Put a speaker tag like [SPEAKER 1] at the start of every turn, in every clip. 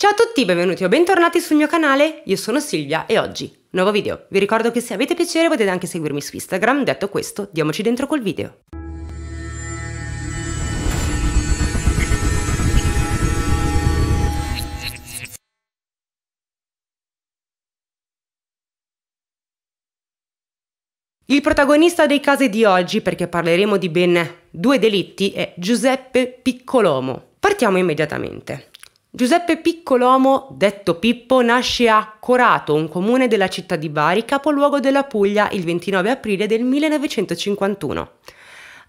[SPEAKER 1] Ciao a tutti, benvenuti o bentornati sul mio canale, io sono Silvia e oggi nuovo video. Vi ricordo che se avete piacere potete anche seguirmi su Instagram, detto questo diamoci dentro col video. Il protagonista dei casi di oggi, perché parleremo di ben due delitti, è Giuseppe Piccolomo. Partiamo immediatamente. Giuseppe Piccolomo, detto Pippo, nasce a Corato, un comune della città di Bari, capoluogo della Puglia, il 29 aprile del 1951.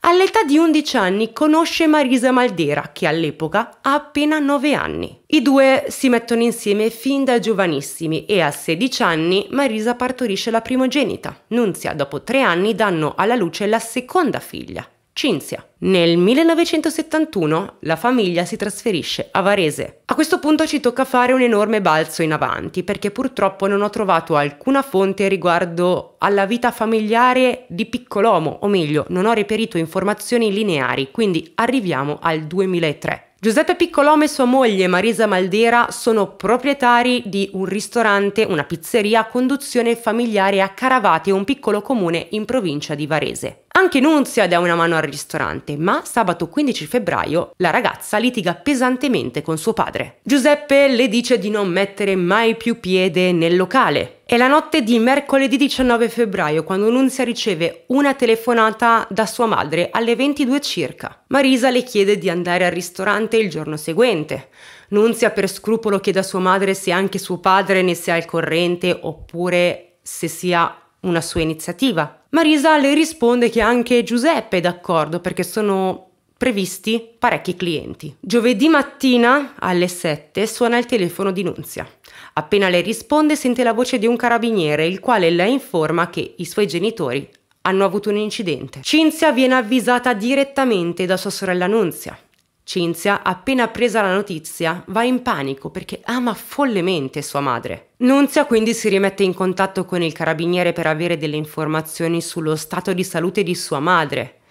[SPEAKER 1] All'età di 11 anni conosce Marisa Maldera, che all'epoca ha appena 9 anni. I due si mettono insieme fin da giovanissimi e a 16 anni Marisa partorisce la primogenita. Nunzia, dopo 3 anni, danno alla luce la seconda figlia. Cinzia. Nel 1971 la famiglia si trasferisce a Varese. A questo punto ci tocca fare un enorme balzo in avanti perché purtroppo non ho trovato alcuna fonte riguardo alla vita familiare di Piccolomo, o meglio, non ho reperito informazioni lineari, quindi arriviamo al 2003. Giuseppe Piccolomo e sua moglie Marisa Maldera sono proprietari di un ristorante, una pizzeria a conduzione familiare a Caravate, un piccolo comune in provincia di Varese. Anche Nunzia dà una mano al ristorante, ma sabato 15 febbraio la ragazza litiga pesantemente con suo padre. Giuseppe le dice di non mettere mai più piede nel locale, è la notte di mercoledì 19 febbraio quando Nunzia riceve una telefonata da sua madre alle 22 circa. Marisa le chiede di andare al ristorante il giorno seguente. Nunzia per scrupolo chiede a sua madre se anche suo padre ne sia al corrente oppure se sia una sua iniziativa. Marisa le risponde che anche Giuseppe è d'accordo perché sono previsti parecchi clienti. Giovedì mattina alle 7 suona il telefono di Nunzia. Appena le risponde sente la voce di un carabiniere il quale le informa che i suoi genitori hanno avuto un incidente. Cinzia viene avvisata direttamente da sua sorella Nunzia. Cinzia, appena presa la notizia, va in panico perché ama follemente sua madre. Nunzia quindi si rimette in contatto con il carabiniere per avere delle informazioni sullo stato di salute di sua madre.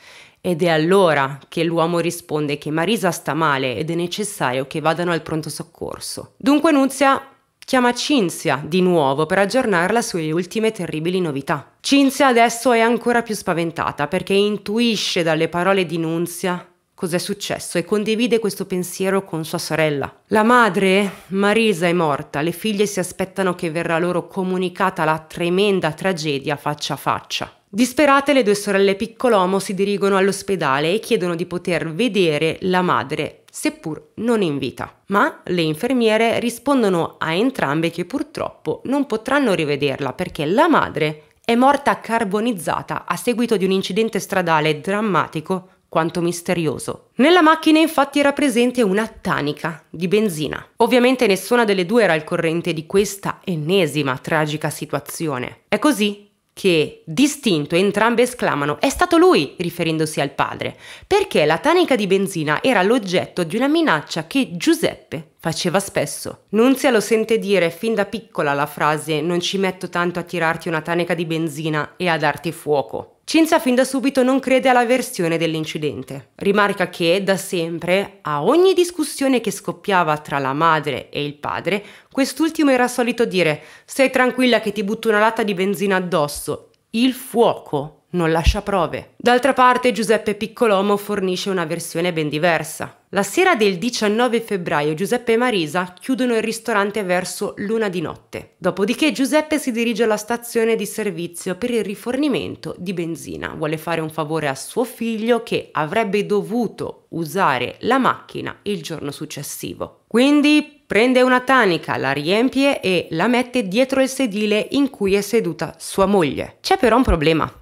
[SPEAKER 1] Ed è allora che l'uomo risponde che Marisa sta male ed è necessario che vadano al pronto soccorso. Dunque Nunzia chiama Cinzia di nuovo per aggiornarla sulle ultime terribili novità. Cinzia adesso è ancora più spaventata perché intuisce dalle parole di Nunzia cos'è successo e condivide questo pensiero con sua sorella. La madre, Marisa, è morta, le figlie si aspettano che verrà loro comunicata la tremenda tragedia faccia a faccia. Disperate le due sorelle Piccolomo si dirigono all'ospedale e chiedono di poter vedere la madre, seppur non in vita. Ma le infermiere rispondono a entrambe che purtroppo non potranno rivederla perché la madre è morta carbonizzata a seguito di un incidente stradale drammatico quanto misterioso. Nella macchina infatti era presente una tanica di benzina. Ovviamente nessuna delle due era al corrente di questa ennesima tragica situazione. È così che, distinto, entrambe esclamano è stato lui, riferendosi al padre, perché la tanica di benzina era l'oggetto di una minaccia che Giuseppe Faceva spesso. Nunzia lo sente dire fin da piccola la frase non ci metto tanto a tirarti una taneca di benzina e a darti fuoco. Cinzia fin da subito non crede alla versione dell'incidente. Rimarca che, da sempre, a ogni discussione che scoppiava tra la madre e il padre, quest'ultimo era solito dire Stai tranquilla che ti butto una latta di benzina addosso. Il fuoco non lascia prove. D'altra parte Giuseppe Piccolomo fornisce una versione ben diversa. La sera del 19 febbraio Giuseppe e Marisa chiudono il ristorante verso l'una di notte. Dopodiché Giuseppe si dirige alla stazione di servizio per il rifornimento di benzina. Vuole fare un favore a suo figlio che avrebbe dovuto usare la macchina il giorno successivo. Quindi prende una tanica, la riempie e la mette dietro il sedile in cui è seduta sua moglie. C'è però un problema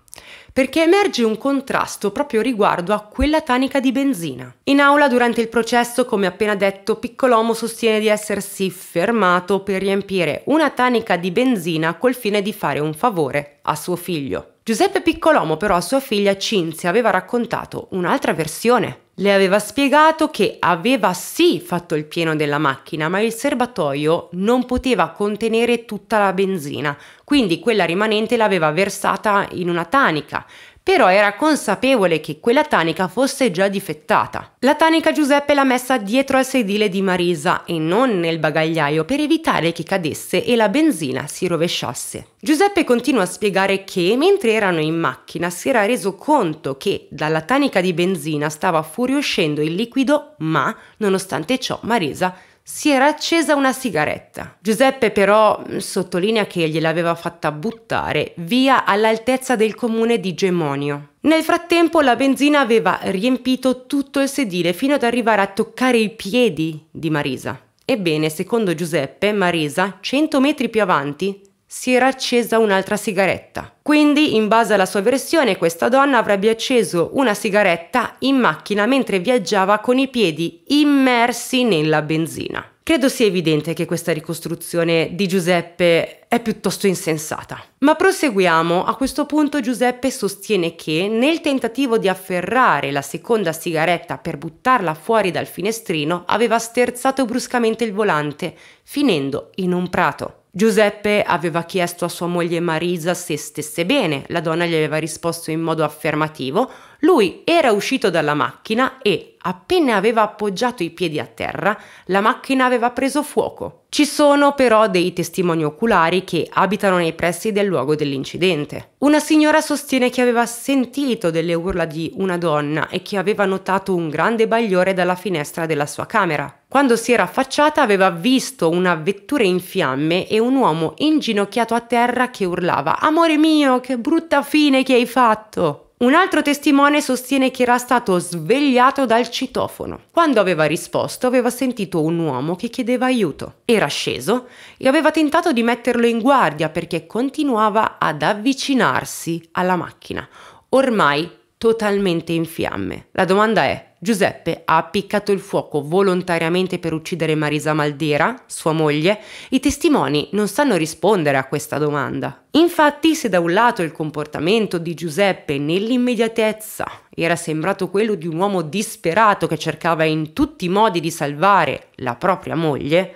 [SPEAKER 1] perché emerge un contrasto proprio riguardo a quella tanica di benzina. In aula durante il processo, come appena detto, Piccolomo sostiene di essersi fermato per riempire una tanica di benzina col fine di fare un favore a suo figlio. Giuseppe Piccolomo però a sua figlia Cinzia aveva raccontato un'altra versione le aveva spiegato che aveva sì fatto il pieno della macchina, ma il serbatoio non poteva contenere tutta la benzina, quindi quella rimanente l'aveva versata in una tanica però era consapevole che quella tanica fosse già difettata. La tanica Giuseppe l'ha messa dietro al sedile di Marisa e non nel bagagliaio per evitare che cadesse e la benzina si rovesciasse. Giuseppe continua a spiegare che mentre erano in macchina si era reso conto che dalla tanica di benzina stava fuoriuscendo il liquido, ma nonostante ciò Marisa si era accesa una sigaretta. Giuseppe però mm, sottolinea che gliel'aveva fatta buttare via all'altezza del comune di Gemonio. Nel frattempo la benzina aveva riempito tutto il sedile fino ad arrivare a toccare i piedi di Marisa. Ebbene, secondo Giuseppe, Marisa, 100 metri più avanti, si era accesa un'altra sigaretta. Quindi, in base alla sua versione, questa donna avrebbe acceso una sigaretta in macchina mentre viaggiava con i piedi immersi nella benzina. Credo sia evidente che questa ricostruzione di Giuseppe è piuttosto insensata. Ma proseguiamo, a questo punto Giuseppe sostiene che nel tentativo di afferrare la seconda sigaretta per buttarla fuori dal finestrino aveva sterzato bruscamente il volante, finendo in un prato. Giuseppe aveva chiesto a sua moglie Marisa se stesse bene, la donna gli aveva risposto in modo affermativo, lui era uscito dalla macchina e, appena aveva appoggiato i piedi a terra, la macchina aveva preso fuoco. Ci sono però dei testimoni oculari che abitano nei pressi del luogo dell'incidente. Una signora sostiene che aveva sentito delle urla di una donna e che aveva notato un grande bagliore dalla finestra della sua camera. Quando si era affacciata aveva visto una vettura in fiamme e un uomo inginocchiato a terra che urlava Amore mio, che brutta fine che hai fatto! Un altro testimone sostiene che era stato svegliato dal citofono. Quando aveva risposto aveva sentito un uomo che chiedeva aiuto. Era sceso e aveva tentato di metterlo in guardia perché continuava ad avvicinarsi alla macchina, ormai totalmente in fiamme. La domanda è, Giuseppe ha appiccato il fuoco volontariamente per uccidere Marisa Maldera, sua moglie, i testimoni non sanno rispondere a questa domanda. Infatti, se da un lato il comportamento di Giuseppe nell'immediatezza era sembrato quello di un uomo disperato che cercava in tutti i modi di salvare la propria moglie,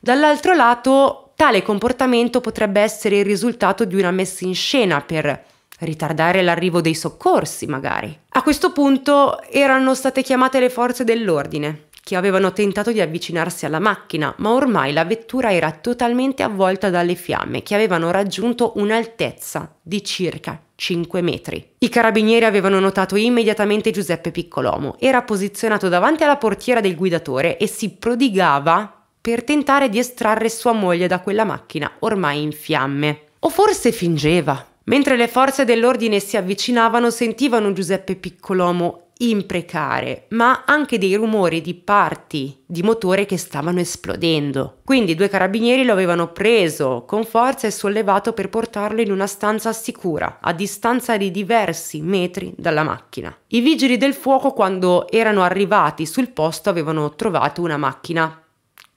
[SPEAKER 1] dall'altro lato tale comportamento potrebbe essere il risultato di una messa in scena per ritardare l'arrivo dei soccorsi magari. A questo punto erano state chiamate le forze dell'ordine, che avevano tentato di avvicinarsi alla macchina, ma ormai la vettura era totalmente avvolta dalle fiamme che avevano raggiunto un'altezza di circa 5 metri. I carabinieri avevano notato immediatamente Giuseppe Piccolomo, era posizionato davanti alla portiera del guidatore e si prodigava per tentare di estrarre sua moglie da quella macchina ormai in fiamme. O forse fingeva, Mentre le forze dell'ordine si avvicinavano sentivano Giuseppe Piccolomo imprecare, ma anche dei rumori di parti di motore che stavano esplodendo. Quindi due carabinieri lo avevano preso con forza e sollevato per portarlo in una stanza sicura, a distanza di diversi metri dalla macchina. I vigili del fuoco quando erano arrivati sul posto avevano trovato una macchina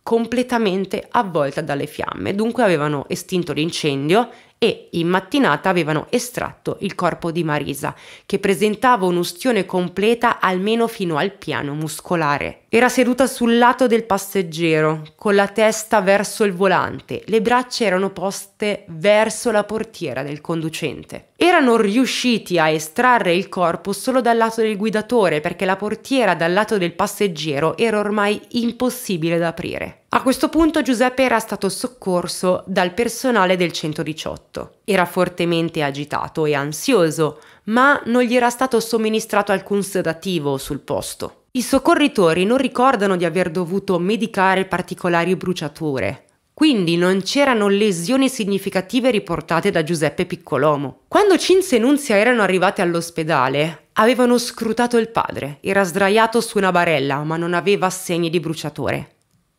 [SPEAKER 1] completamente avvolta dalle fiamme, dunque avevano estinto l'incendio e in mattinata avevano estratto il corpo di Marisa, che presentava un'ustione completa almeno fino al piano muscolare. Era seduta sul lato del passeggero, con la testa verso il volante, le braccia erano poste verso la portiera del conducente. Erano riusciti a estrarre il corpo solo dal lato del guidatore perché la portiera dal lato del passeggero era ormai impossibile da aprire. A questo punto Giuseppe era stato soccorso dal personale del 118. Era fortemente agitato e ansioso, ma non gli era stato somministrato alcun sedativo sul posto. I soccorritori non ricordano di aver dovuto medicare particolari bruciature, quindi non c'erano lesioni significative riportate da Giuseppe Piccolomo. Quando Cinzia e Nunzia erano arrivate all'ospedale, avevano scrutato il padre. Era sdraiato su una barella, ma non aveva segni di bruciatore.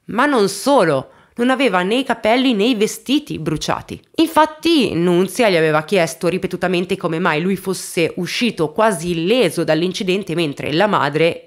[SPEAKER 1] Ma non solo, non aveva né i capelli né i vestiti bruciati. Infatti Nunzia gli aveva chiesto ripetutamente come mai lui fosse uscito quasi illeso dall'incidente mentre la madre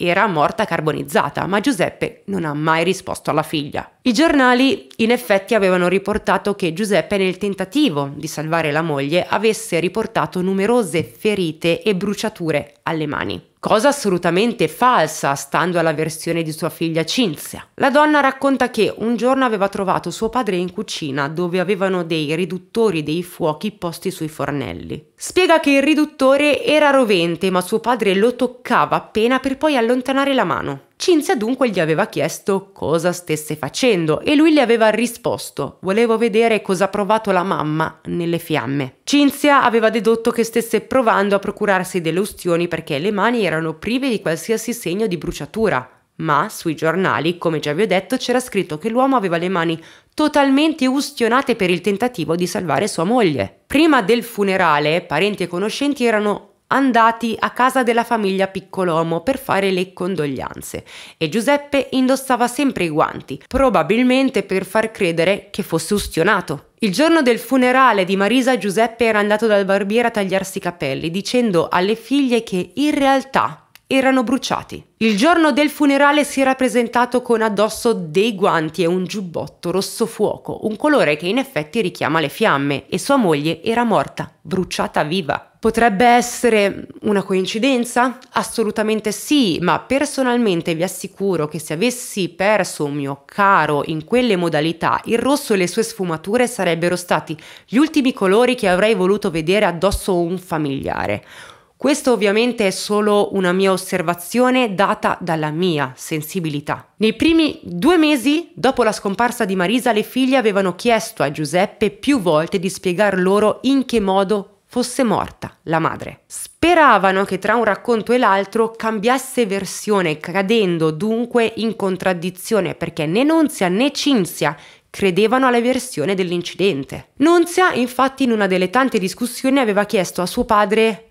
[SPEAKER 1] era morta carbonizzata, ma Giuseppe non ha mai risposto alla figlia. I giornali in effetti avevano riportato che Giuseppe nel tentativo di salvare la moglie avesse riportato numerose ferite e bruciature alle mani cosa assolutamente falsa stando alla versione di sua figlia Cinzia. La donna racconta che un giorno aveva trovato suo padre in cucina dove avevano dei riduttori dei fuochi posti sui fornelli. Spiega che il riduttore era rovente ma suo padre lo toccava appena per poi allontanare la mano. Cinzia dunque gli aveva chiesto cosa stesse facendo e lui le aveva risposto volevo vedere cosa ha provato la mamma nelle fiamme. Cinzia aveva dedotto che stesse provando a procurarsi delle ustioni perché le mani erano prive di qualsiasi segno di bruciatura. Ma sui giornali, come già vi ho detto, c'era scritto che l'uomo aveva le mani totalmente ustionate per il tentativo di salvare sua moglie. Prima del funerale, parenti e conoscenti erano andati a casa della famiglia Piccolomo per fare le condoglianze e Giuseppe indossava sempre i guanti, probabilmente per far credere che fosse ustionato. Il giorno del funerale di Marisa Giuseppe era andato dal barbiere a tagliarsi i capelli, dicendo alle figlie che in realtà erano bruciati. Il giorno del funerale si era presentato con addosso dei guanti e un giubbotto rosso fuoco, un colore che in effetti richiama le fiamme, e sua moglie era morta, bruciata viva. Potrebbe essere una coincidenza? Assolutamente sì, ma personalmente vi assicuro che se avessi perso un mio caro in quelle modalità, il rosso e le sue sfumature sarebbero stati gli ultimi colori che avrei voluto vedere addosso un familiare. Questo ovviamente è solo una mia osservazione data dalla mia sensibilità. Nei primi due mesi dopo la scomparsa di Marisa, le figlie avevano chiesto a Giuseppe più volte di spiegar loro in che modo fosse morta la madre. Speravano che tra un racconto e l'altro cambiasse versione, cadendo dunque in contraddizione perché né Nunzia né Cinzia credevano alla versione dell'incidente. Nunzia, infatti, in una delle tante discussioni aveva chiesto a suo padre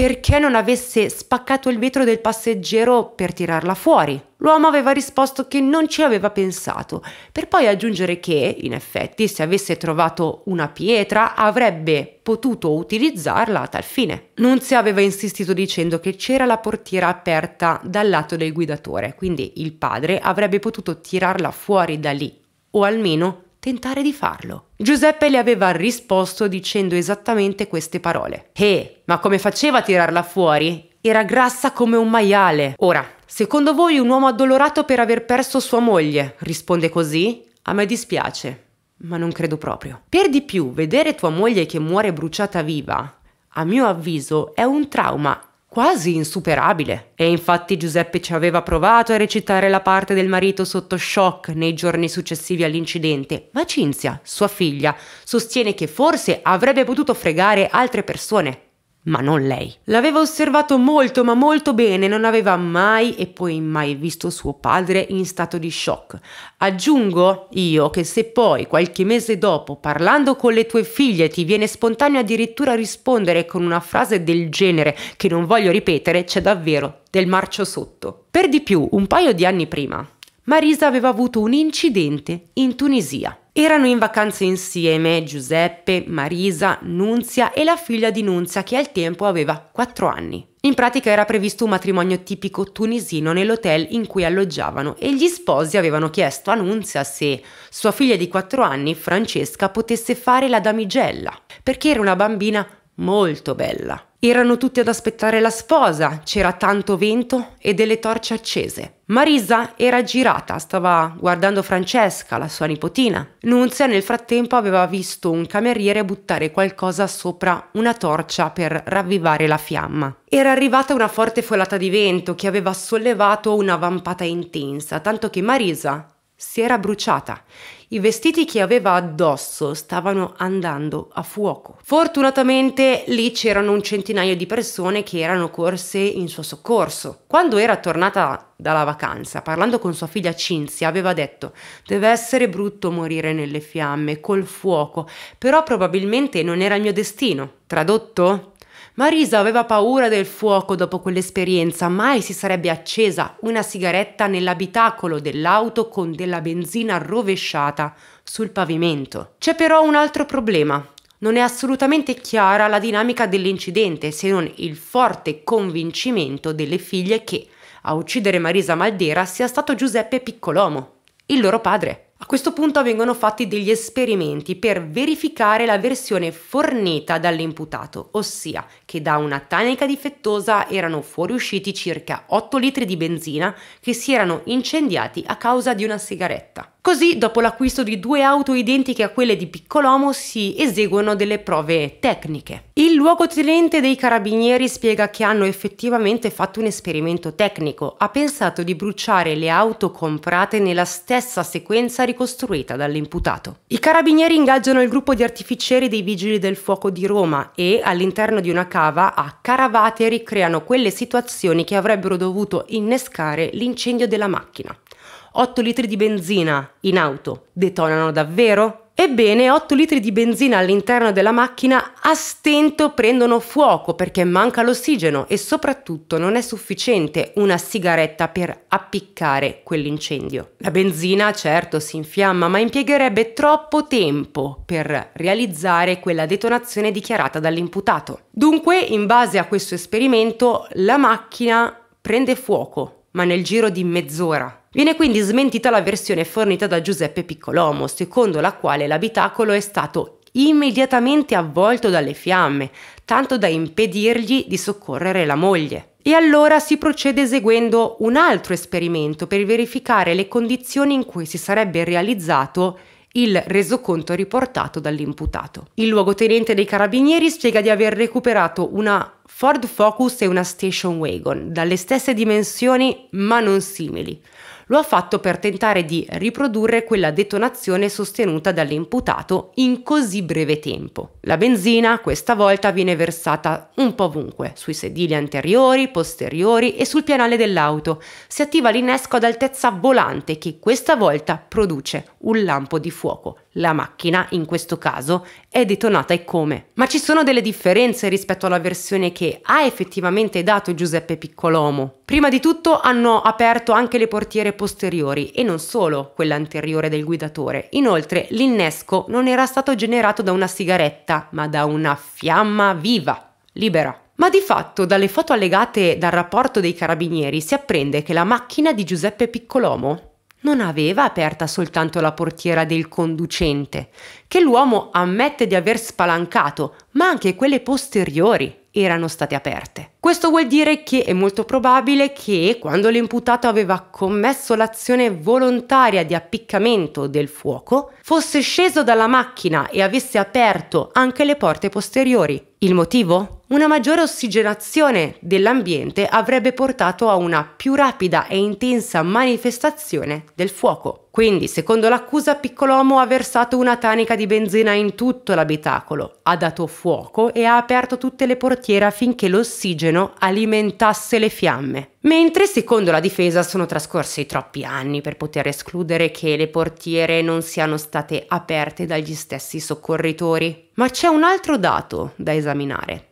[SPEAKER 1] perché non avesse spaccato il vetro del passeggero per tirarla fuori. L'uomo aveva risposto che non ci aveva pensato, per poi aggiungere che, in effetti, se avesse trovato una pietra avrebbe potuto utilizzarla a tal fine. Nunzia aveva insistito dicendo che c'era la portiera aperta dal lato del guidatore, quindi il padre avrebbe potuto tirarla fuori da lì, o almeno tentare di farlo. Giuseppe le aveva risposto dicendo esattamente queste parole. Eh, ma come faceva a tirarla fuori? Era grassa come un maiale. Ora, secondo voi un uomo addolorato per aver perso sua moglie risponde così? A me dispiace, ma non credo proprio. Per di più, vedere tua moglie che muore bruciata viva, a mio avviso, è un trauma quasi insuperabile. E infatti Giuseppe ci aveva provato a recitare la parte del marito sotto shock nei giorni successivi all'incidente, ma Cinzia, sua figlia, sostiene che forse avrebbe potuto fregare altre persone ma non lei. L'aveva osservato molto ma molto bene, non aveva mai e poi mai visto suo padre in stato di shock. Aggiungo io che se poi qualche mese dopo, parlando con le tue figlie, ti viene spontaneo addirittura rispondere con una frase del genere che non voglio ripetere, c'è davvero del marcio sotto. Per di più, un paio di anni prima, Marisa aveva avuto un incidente in Tunisia. Erano in vacanza insieme Giuseppe, Marisa, Nunzia e la figlia di Nunzia che al tempo aveva 4 anni. In pratica era previsto un matrimonio tipico tunisino nell'hotel in cui alloggiavano e gli sposi avevano chiesto a Nunzia se sua figlia di 4 anni, Francesca, potesse fare la damigella, perché era una bambina molto bella. Erano tutti ad aspettare la sposa, c'era tanto vento e delle torce accese. Marisa era girata, stava guardando Francesca, la sua nipotina. Nunzia nel frattempo aveva visto un cameriere buttare qualcosa sopra una torcia per ravvivare la fiamma. Era arrivata una forte folata di vento che aveva sollevato una vampata intensa, tanto che Marisa si era bruciata i vestiti che aveva addosso stavano andando a fuoco. Fortunatamente lì c'erano un centinaio di persone che erano corse in suo soccorso. Quando era tornata dalla vacanza, parlando con sua figlia Cinzia, aveva detto deve essere brutto morire nelle fiamme, col fuoco, però probabilmente non era il mio destino. Tradotto? Marisa aveva paura del fuoco dopo quell'esperienza, mai si sarebbe accesa una sigaretta nell'abitacolo dell'auto con della benzina rovesciata sul pavimento. C'è però un altro problema. Non è assolutamente chiara la dinamica dell'incidente se non il forte convincimento delle figlie che a uccidere Marisa Maldera sia stato Giuseppe Piccolomo, il loro padre. A questo punto vengono fatti degli esperimenti per verificare la versione fornita dall'imputato, ossia che da una tanica difettosa erano fuoriusciti circa 8 litri di benzina che si erano incendiati a causa di una sigaretta. Così, dopo l'acquisto di due auto identiche a quelle di Piccolomo, si eseguono delle prove tecniche. Il luogotenente dei carabinieri spiega che hanno effettivamente fatto un esperimento tecnico. Ha pensato di bruciare le auto comprate nella stessa sequenza ricostruita dall'imputato. I carabinieri ingaggiano il gruppo di artificieri dei vigili del fuoco di Roma e, all'interno di una cava, a Caravate ricreano quelle situazioni che avrebbero dovuto innescare l'incendio della macchina. 8 litri di benzina in auto detonano davvero? Ebbene, 8 litri di benzina all'interno della macchina a stento prendono fuoco perché manca l'ossigeno e soprattutto non è sufficiente una sigaretta per appiccare quell'incendio. La benzina certo si infiamma, ma impiegherebbe troppo tempo per realizzare quella detonazione dichiarata dall'imputato. Dunque, in base a questo esperimento, la macchina prende fuoco, ma nel giro di mezz'ora Viene quindi smentita la versione fornita da Giuseppe Piccolomo, secondo la quale l'abitacolo è stato immediatamente avvolto dalle fiamme, tanto da impedirgli di soccorrere la moglie. E allora si procede eseguendo un altro esperimento per verificare le condizioni in cui si sarebbe realizzato il resoconto riportato dall'imputato. Il luogotenente dei carabinieri spiega di aver recuperato una Ford Focus e una Station Wagon, dalle stesse dimensioni ma non simili, lo ha fatto per tentare di riprodurre quella detonazione sostenuta dall'imputato in così breve tempo. La benzina questa volta viene versata un po' ovunque, sui sedili anteriori, posteriori e sul pianale dell'auto. Si attiva l'innesco ad altezza volante che questa volta produce un lampo di fuoco la macchina, in questo caso, è detonata e come. Ma ci sono delle differenze rispetto alla versione che ha effettivamente dato Giuseppe Piccolomo. Prima di tutto hanno aperto anche le portiere posteriori e non solo quella anteriore del guidatore. Inoltre l'innesco non era stato generato da una sigaretta, ma da una fiamma viva, libera. Ma di fatto dalle foto allegate dal rapporto dei carabinieri si apprende che la macchina di Giuseppe Piccolomo non aveva aperta soltanto la portiera del conducente, che l'uomo ammette di aver spalancato, ma anche quelle posteriori erano state aperte. Questo vuol dire che è molto probabile che quando l'imputato aveva commesso l'azione volontaria di appiccamento del fuoco, fosse sceso dalla macchina e avesse aperto anche le porte posteriori. Il motivo? Una maggiore ossigenazione dell'ambiente avrebbe portato a una più rapida e intensa manifestazione del fuoco. Quindi, secondo l'accusa, Piccolomo ha versato una tanica di benzina in tutto l'abitacolo, ha dato fuoco e ha aperto tutte le portiere affinché l'ossigeno ossigeno alimentasse le fiamme. Mentre secondo la difesa sono trascorsi troppi anni per poter escludere che le portiere non siano state aperte dagli stessi soccorritori. Ma c'è un altro dato da esaminare.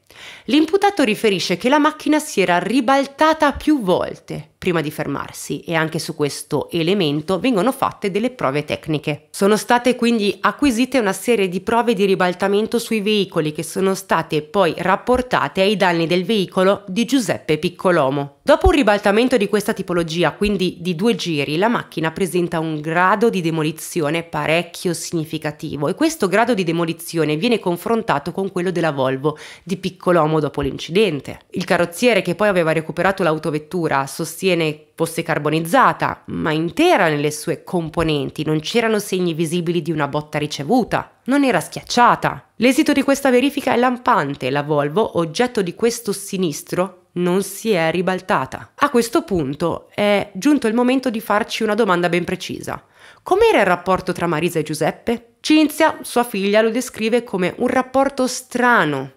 [SPEAKER 1] L'imputato riferisce che la macchina si era ribaltata più volte prima di fermarsi e anche su questo elemento vengono fatte delle prove tecniche. Sono state quindi acquisite una serie di prove di ribaltamento sui veicoli che sono state poi rapportate ai danni del veicolo di Giuseppe Piccolomo. Dopo un ribaltamento di questa tipologia, quindi di due giri, la macchina presenta un grado di demolizione parecchio significativo e questo grado di demolizione viene confrontato con quello della Volvo di Piccolomo dopo l'incidente. Il carrozziere che poi aveva recuperato l'autovettura sostiene viene fosse carbonizzata, ma intera nelle sue componenti, non c'erano segni visibili di una botta ricevuta, non era schiacciata. L'esito di questa verifica è lampante, la Volvo, oggetto di questo sinistro, non si è ribaltata. A questo punto è giunto il momento di farci una domanda ben precisa. Com'era il rapporto tra Marisa e Giuseppe? Cinzia, sua figlia, lo descrive come un rapporto strano,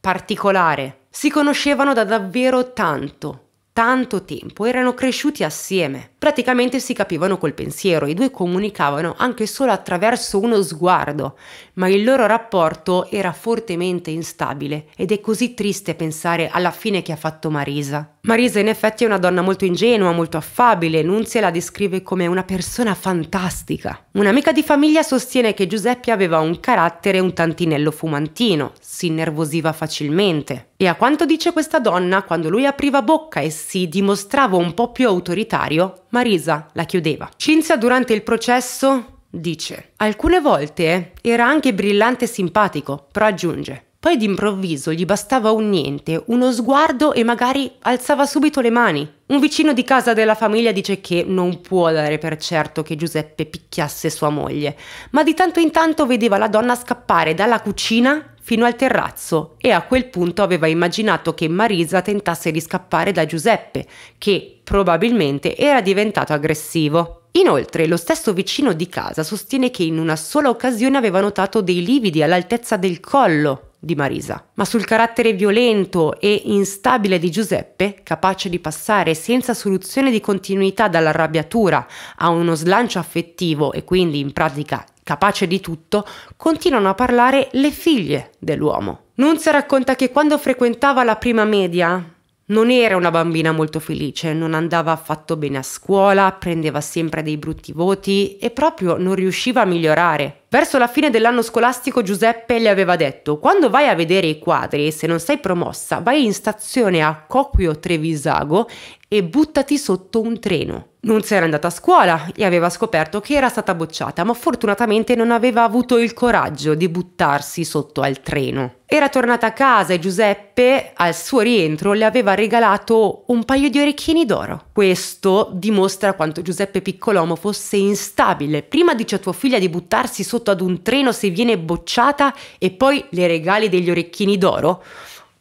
[SPEAKER 1] particolare. Si conoscevano da davvero tanto, tanto tempo, erano cresciuti assieme. Praticamente si capivano col pensiero, i due comunicavano anche solo attraverso uno sguardo, ma il loro rapporto era fortemente instabile ed è così triste pensare alla fine che ha fatto Marisa. Marisa in effetti è una donna molto ingenua, molto affabile, Nunzia la descrive come una persona fantastica. Un'amica di famiglia sostiene che Giuseppe aveva un carattere un tantinello fumantino, si innervosiva facilmente. E a quanto dice questa donna, quando lui apriva bocca e si dimostrava un po' più autoritario, Marisa la chiudeva. Cinzia durante il processo dice Alcune volte era anche brillante e simpatico, però aggiunge poi d'improvviso gli bastava un niente, uno sguardo e magari alzava subito le mani. Un vicino di casa della famiglia dice che non può dare per certo che Giuseppe picchiasse sua moglie, ma di tanto in tanto vedeva la donna scappare dalla cucina fino al terrazzo e a quel punto aveva immaginato che Marisa tentasse di scappare da Giuseppe, che probabilmente era diventato aggressivo. Inoltre, lo stesso vicino di casa sostiene che in una sola occasione aveva notato dei lividi all'altezza del collo, di Marisa, ma sul carattere violento e instabile di Giuseppe, capace di passare senza soluzione di continuità dall'arrabbiatura a uno slancio affettivo e quindi in pratica capace di tutto, continuano a parlare le figlie dell'uomo. Nunzia racconta che quando frequentava la prima media, non era una bambina molto felice, non andava affatto bene a scuola, prendeva sempre dei brutti voti e proprio non riusciva a migliorare. Verso la fine dell'anno scolastico Giuseppe le aveva detto quando vai a vedere i quadri se non sei promossa vai in stazione a Coquio Trevisago e buttati sotto un treno. Non si era andata a scuola e aveva scoperto che era stata bocciata, ma fortunatamente non aveva avuto il coraggio di buttarsi sotto al treno. Era tornata a casa e Giuseppe, al suo rientro, le aveva regalato un paio di orecchini d'oro. Questo dimostra quanto Giuseppe Piccolomo fosse instabile. Prima dice a tua figlia di buttarsi sotto ad un treno se viene bocciata e poi le regali degli orecchini d'oro?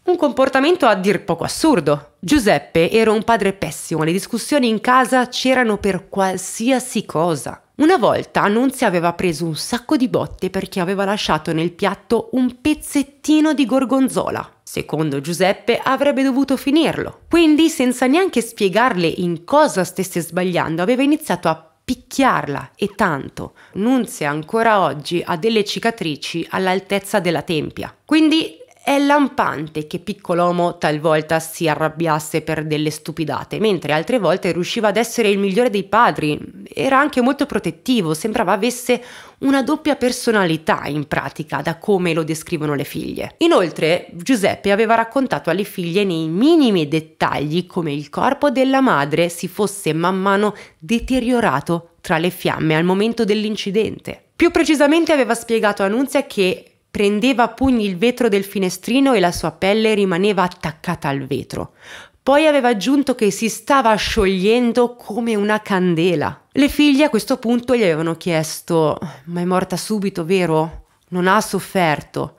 [SPEAKER 1] Un comportamento a dir poco assurdo. Giuseppe era un padre pessimo, le discussioni in casa c'erano per qualsiasi cosa. Una volta Nunzia aveva preso un sacco di botte perché aveva lasciato nel piatto un pezzettino di gorgonzola. Secondo Giuseppe avrebbe dovuto finirlo. Quindi, senza neanche spiegarle in cosa stesse sbagliando, aveva iniziato a picchiarla e tanto. Nunzia ancora oggi ha delle cicatrici all'altezza della tempia. Quindi è lampante che Piccolomo talvolta si arrabbiasse per delle stupidate, mentre altre volte riusciva ad essere il migliore dei padri. Era anche molto protettivo, sembrava avesse una doppia personalità in pratica, da come lo descrivono le figlie. Inoltre, Giuseppe aveva raccontato alle figlie nei minimi dettagli come il corpo della madre si fosse man mano deteriorato tra le fiamme al momento dell'incidente. Più precisamente aveva spiegato a Nunzia che Prendeva a pugni il vetro del finestrino e la sua pelle rimaneva attaccata al vetro. Poi aveva aggiunto che si stava sciogliendo come una candela. Le figlie a questo punto gli avevano chiesto: Ma è morta subito, vero? Non ha sofferto.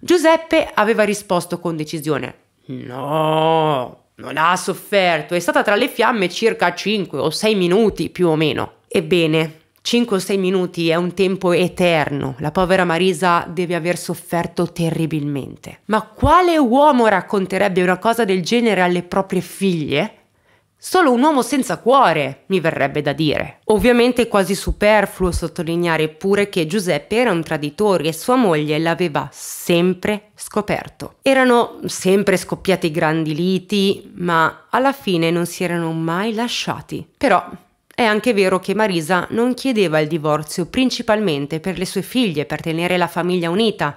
[SPEAKER 1] Giuseppe aveva risposto con decisione: No, non ha sofferto, è stata tra le fiamme circa 5 o 6 minuti più o meno. Ebbene, 5 o 6 minuti è un tempo eterno, la povera Marisa deve aver sofferto terribilmente. Ma quale uomo racconterebbe una cosa del genere alle proprie figlie? Solo un uomo senza cuore, mi verrebbe da dire. Ovviamente è quasi superfluo sottolineare pure che Giuseppe era un traditore e sua moglie l'aveva sempre scoperto. Erano sempre scoppiati grandi liti, ma alla fine non si erano mai lasciati. Però è anche vero che Marisa non chiedeva il divorzio principalmente per le sue figlie, per tenere la famiglia unita,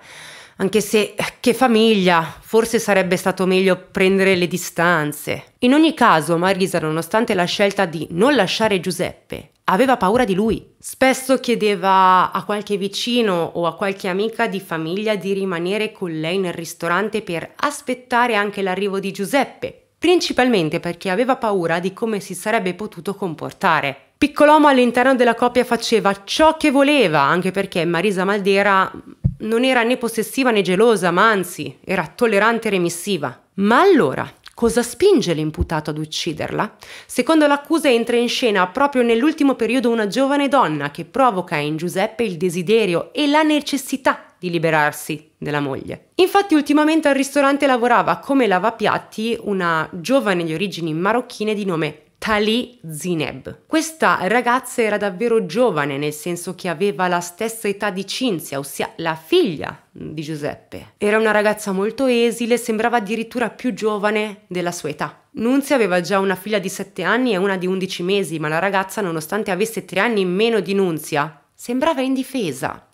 [SPEAKER 1] anche se che famiglia, forse sarebbe stato meglio prendere le distanze. In ogni caso, Marisa, nonostante la scelta di non lasciare Giuseppe, aveva paura di lui. Spesso chiedeva a qualche vicino o a qualche amica di famiglia di rimanere con lei nel ristorante per aspettare anche l'arrivo di Giuseppe, principalmente perché aveva paura di come si sarebbe potuto comportare. Piccolomo all'interno della coppia faceva ciò che voleva, anche perché Marisa Maldera non era né possessiva né gelosa, ma anzi era tollerante e remissiva. Ma allora, cosa spinge l'imputato ad ucciderla? Secondo l'accusa entra in scena proprio nell'ultimo periodo una giovane donna che provoca in Giuseppe il desiderio e la necessità di liberarsi della moglie. Infatti ultimamente al ristorante lavorava come lavapiatti una giovane di origini marocchine di nome Tali Zineb. Questa ragazza era davvero giovane, nel senso che aveva la stessa età di Cinzia, ossia la figlia di Giuseppe. Era una ragazza molto esile, sembrava addirittura più giovane della sua età. Nunzia aveva già una figlia di 7 anni e una di 11 mesi, ma la ragazza, nonostante avesse 3 anni in meno di Nunzia, sembrava indifesa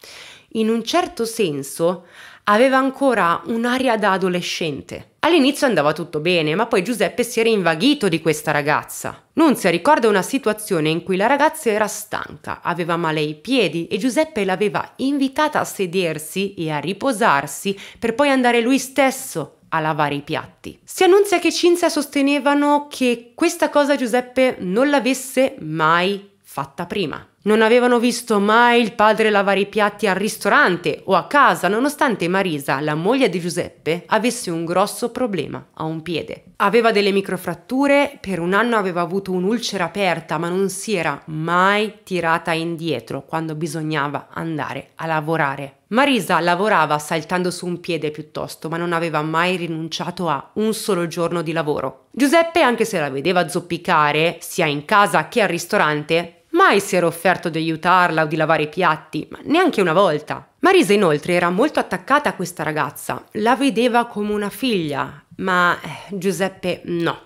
[SPEAKER 1] in un certo senso aveva ancora un'aria da adolescente. All'inizio andava tutto bene, ma poi Giuseppe si era invaghito di questa ragazza. Nunzia ricorda una situazione in cui la ragazza era stanca, aveva male ai piedi e Giuseppe l'aveva invitata a sedersi e a riposarsi per poi andare lui stesso a lavare i piatti. Si annunzia che Cinzia sostenevano che questa cosa Giuseppe non l'avesse mai fatta prima. Non avevano visto mai il padre lavare i piatti al ristorante o a casa, nonostante Marisa, la moglie di Giuseppe, avesse un grosso problema a un piede. Aveva delle microfratture, per un anno aveva avuto un'ulcera aperta, ma non si era mai tirata indietro quando bisognava andare a lavorare. Marisa lavorava saltando su un piede piuttosto, ma non aveva mai rinunciato a un solo giorno di lavoro. Giuseppe, anche se la vedeva zoppicare, sia in casa che al ristorante, mai si era offerto di aiutarla o di lavare i piatti, ma neanche una volta. Marisa inoltre era molto attaccata a questa ragazza, la vedeva come una figlia, ma eh, Giuseppe no,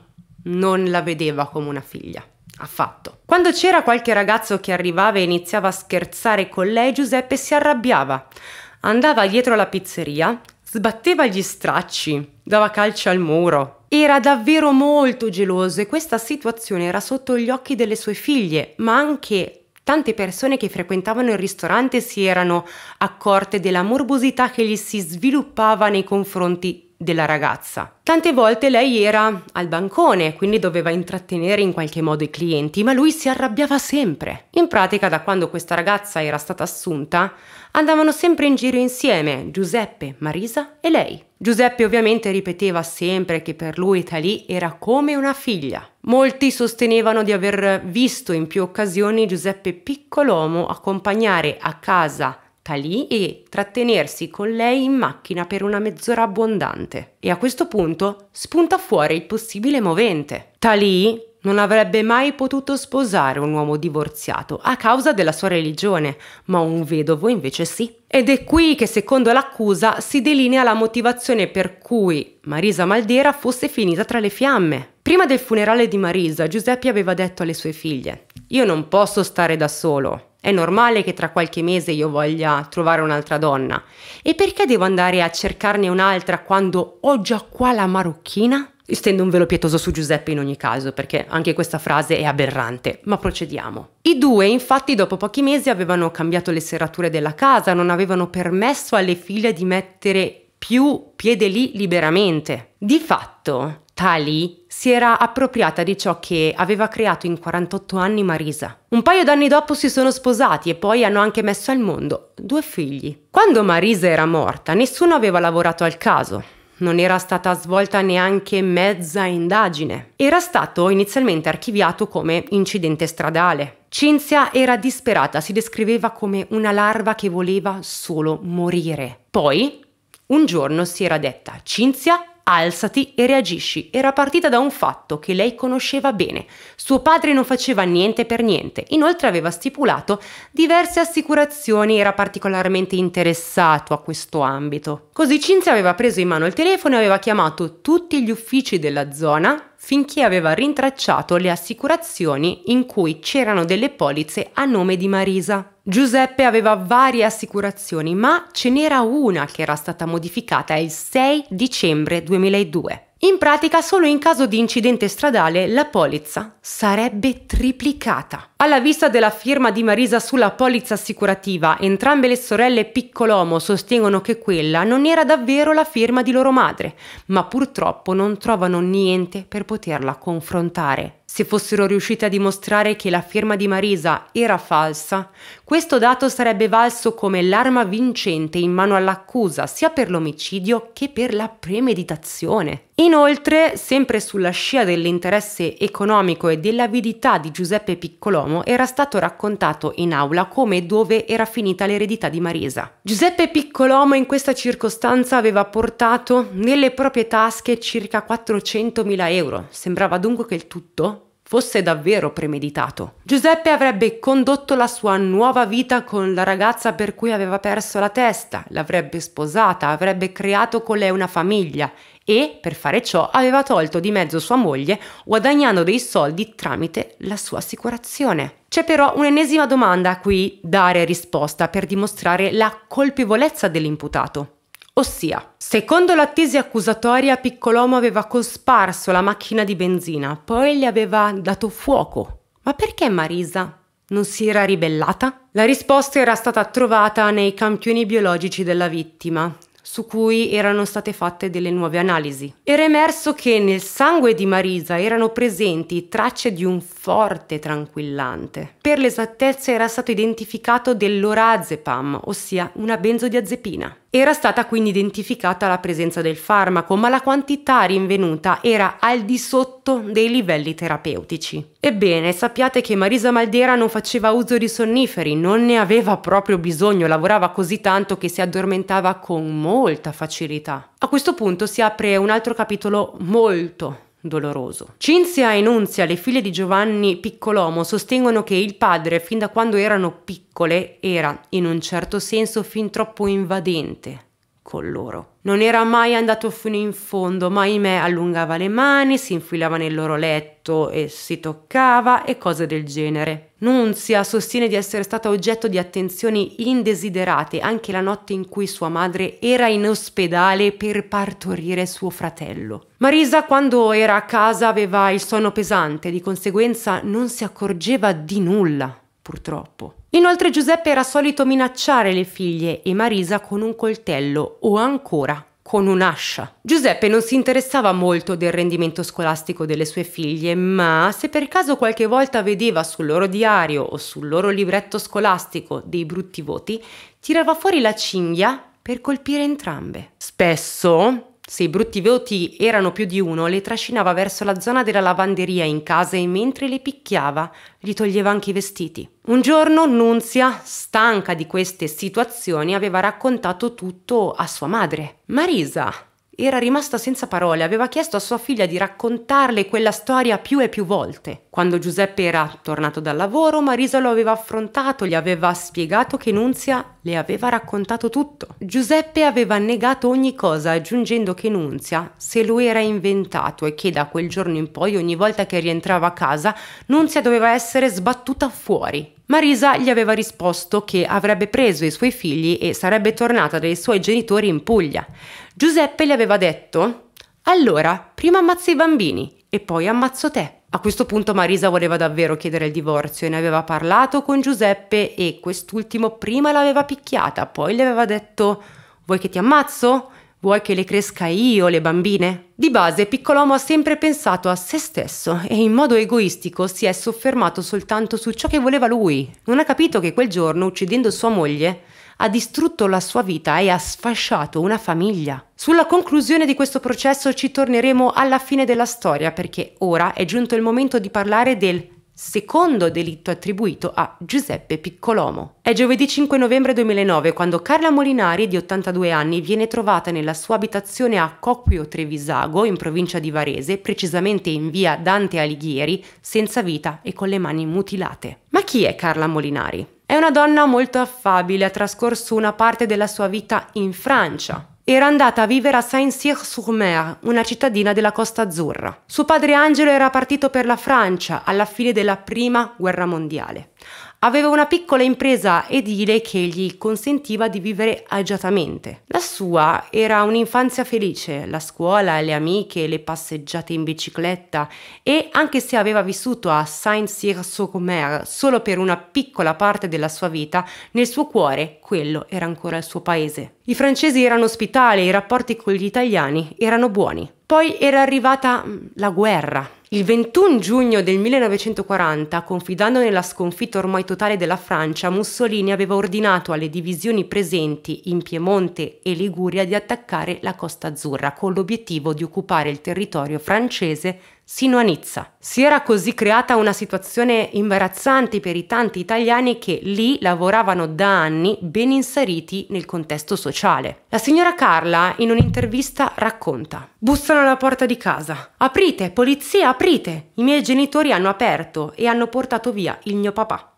[SPEAKER 1] non la vedeva come una figlia. Affatto. Quando c'era qualche ragazzo che arrivava e iniziava a scherzare con lei, Giuseppe si arrabbiava. Andava dietro la pizzeria, sbatteva gli stracci, dava calci al muro, era davvero molto geloso e questa situazione era sotto gli occhi delle sue figlie, ma anche Tante persone che frequentavano il ristorante si erano accorte della morbosità che gli si sviluppava nei confronti della ragazza. Tante volte lei era al bancone, quindi doveva intrattenere in qualche modo i clienti, ma lui si arrabbiava sempre. In pratica, da quando questa ragazza era stata assunta, andavano sempre in giro insieme Giuseppe, Marisa e lei. Giuseppe ovviamente ripeteva sempre che per lui Talì era come una figlia. Molti sostenevano di aver visto in più occasioni Giuseppe Piccolomo accompagnare a casa Talì e trattenersi con lei in macchina per una mezz'ora abbondante. E a questo punto spunta fuori il possibile movente. Talì non avrebbe mai potuto sposare un uomo divorziato a causa della sua religione, ma un vedovo invece sì. Ed è qui che secondo l'accusa si delinea la motivazione per cui Marisa Maldera fosse finita tra le fiamme. Prima del funerale di Marisa, Giuseppe aveva detto alle sue figlie, io non posso stare da solo, è normale che tra qualche mese io voglia trovare un'altra donna. E perché devo andare a cercarne un'altra quando ho già qua la marocchina? Io stendo un velo pietoso su Giuseppe in ogni caso, perché anche questa frase è aberrante, ma procediamo. I due, infatti, dopo pochi mesi avevano cambiato le serrature della casa, non avevano permesso alle figlie di mettere più piede lì liberamente. Di fatto, Tali si era appropriata di ciò che aveva creato in 48 anni Marisa. Un paio d'anni dopo si sono sposati e poi hanno anche messo al mondo due figli. Quando Marisa era morta, nessuno aveva lavorato al caso. Non era stata svolta neanche mezza indagine. Era stato inizialmente archiviato come incidente stradale. Cinzia era disperata, si descriveva come una larva che voleva solo morire. Poi, un giorno si era detta Cinzia Alzati e reagisci. Era partita da un fatto che lei conosceva bene. Suo padre non faceva niente per niente. Inoltre aveva stipulato diverse assicurazioni, era particolarmente interessato a questo ambito. Così Cinzia aveva preso in mano il telefono e aveva chiamato tutti gli uffici della zona finché aveva rintracciato le assicurazioni in cui c'erano delle polizze a nome di Marisa. Giuseppe aveva varie assicurazioni, ma ce n'era una che era stata modificata il 6 dicembre 2002. In pratica solo in caso di incidente stradale la polizza sarebbe triplicata. Alla vista della firma di Marisa sulla polizza assicurativa, entrambe le sorelle Piccolomo sostengono che quella non era davvero la firma di loro madre, ma purtroppo non trovano niente per poterla confrontare. Se fossero riuscite a dimostrare che la firma di Marisa era falsa, questo dato sarebbe valso come l'arma vincente in mano all'accusa sia per l'omicidio che per la premeditazione. Inoltre, sempre sulla scia dell'interesse economico e dell'avidità di Giuseppe Piccolomo, era stato raccontato in aula come e dove era finita l'eredità di Marisa. Giuseppe Piccolomo in questa circostanza aveva portato nelle proprie tasche circa 400.000 euro. Sembrava dunque che il tutto fosse davvero premeditato. Giuseppe avrebbe condotto la sua nuova vita con la ragazza per cui aveva perso la testa, l'avrebbe sposata, avrebbe creato con lei una famiglia e, per fare ciò, aveva tolto di mezzo sua moglie guadagnando dei soldi tramite la sua assicurazione. C'è però un'ennesima domanda a cui dare risposta per dimostrare la colpevolezza dell'imputato. Ossia, secondo l'attesi accusatoria, Piccolomo aveva cosparso la macchina di benzina, poi le aveva dato fuoco. Ma perché Marisa non si era ribellata? La risposta era stata trovata nei campioni biologici della vittima, su cui erano state fatte delle nuove analisi. Era emerso che nel sangue di Marisa erano presenti tracce di un forte tranquillante. Per l'esattezza era stato identificato dell'orazepam, ossia una benzodiazepina. Era stata quindi identificata la presenza del farmaco, ma la quantità rinvenuta era al di sotto soprattutto dei livelli terapeutici. Ebbene, sappiate che Marisa Maldera non faceva uso di sonniferi, non ne aveva proprio bisogno, lavorava così tanto che si addormentava con molta facilità. A questo punto si apre un altro capitolo molto doloroso. Cinzia e Nunzia, le figlie di Giovanni Piccolomo, sostengono che il padre, fin da quando erano piccole, era in un certo senso fin troppo invadente con loro. Non era mai andato fino in fondo, ma ahimè allungava le mani, si infilava nel loro letto e si toccava e cose del genere. Nunzia sostiene di essere stata oggetto di attenzioni indesiderate anche la notte in cui sua madre era in ospedale per partorire suo fratello. Marisa quando era a casa aveva il sonno pesante, di conseguenza non si accorgeva di nulla, purtroppo. Inoltre Giuseppe era solito minacciare le figlie e Marisa con un coltello o ancora con un'ascia. Giuseppe non si interessava molto del rendimento scolastico delle sue figlie, ma se per caso qualche volta vedeva sul loro diario o sul loro libretto scolastico dei brutti voti, tirava fuori la cinghia per colpire entrambe. Spesso se i brutti voti erano più di uno, le trascinava verso la zona della lavanderia in casa e mentre le picchiava, gli toglieva anche i vestiti. Un giorno Nunzia, stanca di queste situazioni, aveva raccontato tutto a sua madre. Marisa era rimasta senza parole, aveva chiesto a sua figlia di raccontarle quella storia più e più volte. Quando Giuseppe era tornato dal lavoro, Marisa lo aveva affrontato, gli aveva spiegato che Nunzia le aveva raccontato tutto. Giuseppe aveva negato ogni cosa, aggiungendo che Nunzia se lo era inventato e che da quel giorno in poi, ogni volta che rientrava a casa, Nunzia doveva essere sbattuta fuori. Marisa gli aveva risposto che avrebbe preso i suoi figli e sarebbe tornata dai suoi genitori in Puglia. Giuseppe gli aveva detto: Allora, prima ammazzi i bambini e poi ammazzo te. A questo punto Marisa voleva davvero chiedere il divorzio e ne aveva parlato con Giuseppe e quest'ultimo prima l'aveva picchiata, poi le aveva detto vuoi che ti ammazzo? Vuoi che le cresca io, le bambine? Di base, Piccolomo ha sempre pensato a se stesso e in modo egoistico si è soffermato soltanto su ciò che voleva lui. Non ha capito che quel giorno, uccidendo sua moglie, ha distrutto la sua vita e ha sfasciato una famiglia. Sulla conclusione di questo processo ci torneremo alla fine della storia perché ora è giunto il momento di parlare del secondo delitto attribuito a Giuseppe Piccolomo. È giovedì 5 novembre 2009 quando Carla Molinari, di 82 anni, viene trovata nella sua abitazione a Coppio Trevisago, in provincia di Varese, precisamente in via Dante Alighieri, senza vita e con le mani mutilate. Ma chi è Carla Molinari? È una donna molto affabile, ha trascorso una parte della sua vita in Francia. Era andata a vivere a Saint-Cyr-sur-Mer, una cittadina della Costa Azzurra. Suo padre Angelo era partito per la Francia alla fine della Prima Guerra Mondiale aveva una piccola impresa edile che gli consentiva di vivere agiatamente. La sua era un'infanzia felice, la scuola, le amiche, le passeggiate in bicicletta e anche se aveva vissuto a Saint-Cyr-sur-Mer solo per una piccola parte della sua vita, nel suo cuore quello era ancora il suo paese. I francesi erano ospitali, i rapporti con gli italiani erano buoni. Poi era arrivata mm, la guerra, il 21 giugno del 1940, confidando nella sconfitta ormai totale della Francia, Mussolini aveva ordinato alle divisioni presenti in Piemonte e Liguria di attaccare la Costa Azzurra con l'obiettivo di occupare il territorio francese sino a Nizza. Si era così creata una situazione imbarazzante per i tanti italiani che lì lavoravano da anni ben inseriti nel contesto sociale. La signora Carla in un'intervista racconta: Bussano alla porta di casa. Aprite, polizia, aprite! I miei genitori hanno aperto e hanno portato via il mio papà.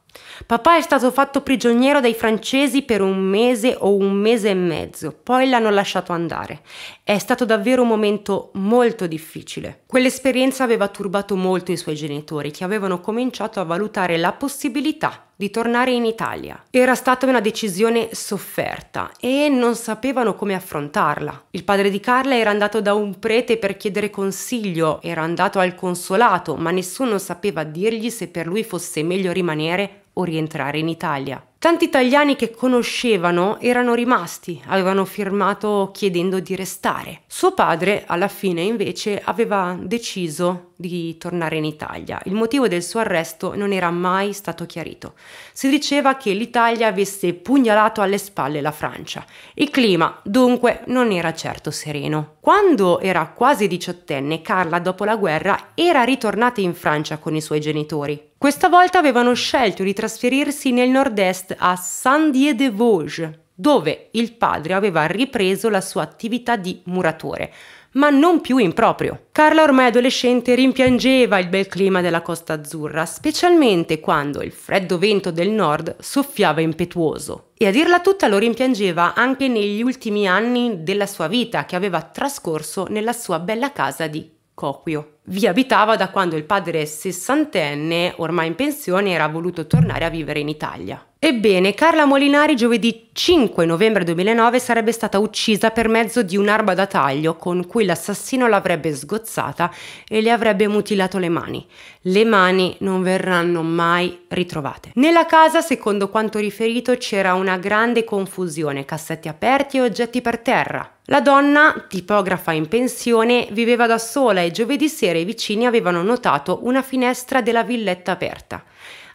[SPEAKER 1] Papà è stato fatto prigioniero dai francesi per un mese o un mese e mezzo, poi l'hanno lasciato andare. È stato davvero un momento molto difficile. Quell'esperienza aveva turbato molto i suoi genitori, che avevano cominciato a valutare la possibilità di tornare in Italia. Era stata una decisione sofferta e non sapevano come affrontarla. Il padre di Carla era andato da un prete per chiedere consiglio, era andato al consolato, ma nessuno sapeva dirgli se per lui fosse meglio rimanere o rientrare in Italia. Tanti italiani che conoscevano erano rimasti, avevano firmato chiedendo di restare. Suo padre, alla fine, invece, aveva deciso di tornare in Italia. Il motivo del suo arresto non era mai stato chiarito. Si diceva che l'Italia avesse pugnalato alle spalle la Francia. Il clima, dunque, non era certo sereno. Quando era quasi diciottenne, Carla, dopo la guerra, era ritornata in Francia con i suoi genitori. Questa volta avevano scelto di trasferirsi nel nord-est Brest a Saint-Dié-de-Vosges, dove il padre aveva ripreso la sua attività di muratore, ma non più in proprio. Carla ormai adolescente rimpiangeva il bel clima della Costa Azzurra, specialmente quando il freddo vento del nord soffiava impetuoso. E a dirla tutta lo rimpiangeva anche negli ultimi anni della sua vita che aveva trascorso nella sua bella casa di Coquio. Vi abitava da quando il padre sessantenne, ormai in pensione, era voluto tornare a vivere in Italia. Ebbene, Carla Molinari giovedì 5 novembre 2009 sarebbe stata uccisa per mezzo di un'arba da taglio con cui l'assassino l'avrebbe sgozzata e le avrebbe mutilato le mani. Le mani non verranno mai ritrovate. Nella casa, secondo quanto riferito, c'era una grande confusione, cassetti aperti e oggetti per terra. La donna, tipografa in pensione, viveva da sola e giovedì sera i vicini avevano notato una finestra della villetta aperta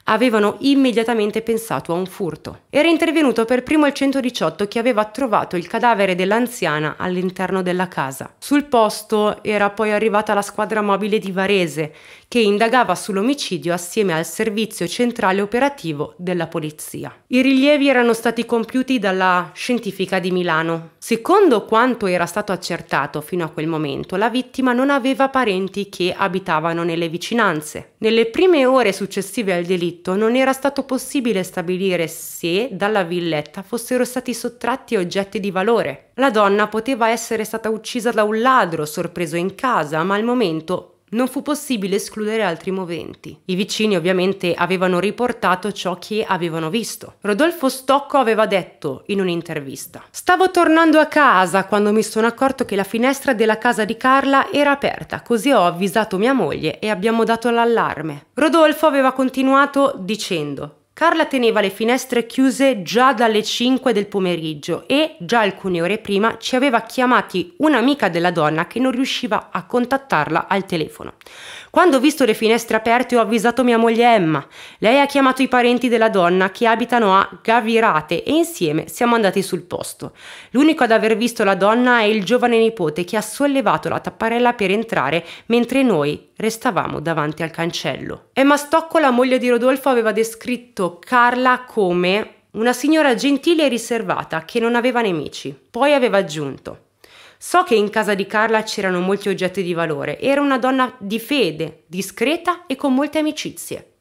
[SPEAKER 1] avevano immediatamente pensato a un furto. Era intervenuto per primo il 118 che aveva trovato il cadavere dell'anziana all'interno della casa. Sul posto era poi arrivata la squadra mobile di Varese che indagava sull'omicidio assieme al Servizio Centrale Operativo della Polizia. I rilievi erano stati compiuti dalla Scientifica di Milano. Secondo quanto era stato accertato fino a quel momento, la vittima non aveva parenti che abitavano nelle vicinanze. Nelle prime ore successive al delitto non era stato possibile stabilire se dalla villetta fossero stati sottratti oggetti di valore. La donna poteva essere stata uccisa da un ladro sorpreso in casa, ma al momento non fu possibile escludere altri moventi. I vicini ovviamente avevano riportato ciò che avevano visto. Rodolfo Stocco aveva detto in un'intervista: Stavo tornando a casa quando mi sono accorto che la finestra della casa di Carla era aperta, così ho avvisato mia moglie e abbiamo dato l'allarme. Rodolfo aveva continuato dicendo: Carla teneva le finestre chiuse già dalle 5 del pomeriggio e già alcune ore prima ci aveva chiamati un'amica della donna che non riusciva a contattarla al telefono. Quando ho visto le finestre aperte ho avvisato mia moglie Emma. Lei ha chiamato i parenti della donna che abitano a Gavirate e insieme siamo andati sul posto. L'unico ad aver visto la donna è il giovane nipote che ha sollevato la tapparella per entrare mentre noi restavamo davanti al cancello. Emma Stocco, la moglie di Rodolfo, aveva descritto descritto Carla come una signora gentile e riservata che non aveva nemici. Poi aveva aggiunto So che in casa di Carla c'erano molti oggetti di valore, era una donna di fede, discreta e con molte amicizie.